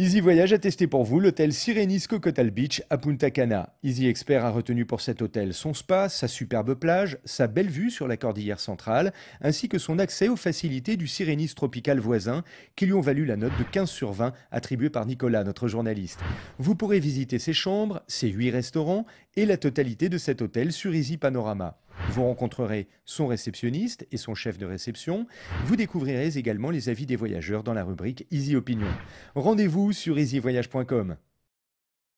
Easy Voyage a testé pour vous l'hôtel Sirenis Cocotal Beach à Punta Cana. Easy Expert a retenu pour cet hôtel son spa, sa superbe plage, sa belle vue sur la cordillère centrale, ainsi que son accès aux facilités du Sirenis tropical voisin, qui lui ont valu la note de 15 sur 20 attribuée par Nicolas, notre journaliste. Vous pourrez visiter ses chambres, ses 8 restaurants et la totalité de cet hôtel sur Easy Panorama. Vous rencontrerez son réceptionniste et son chef de réception. Vous découvrirez également les avis des voyageurs dans la rubrique Easy Opinion. Rendez-vous sur easyvoyage.com.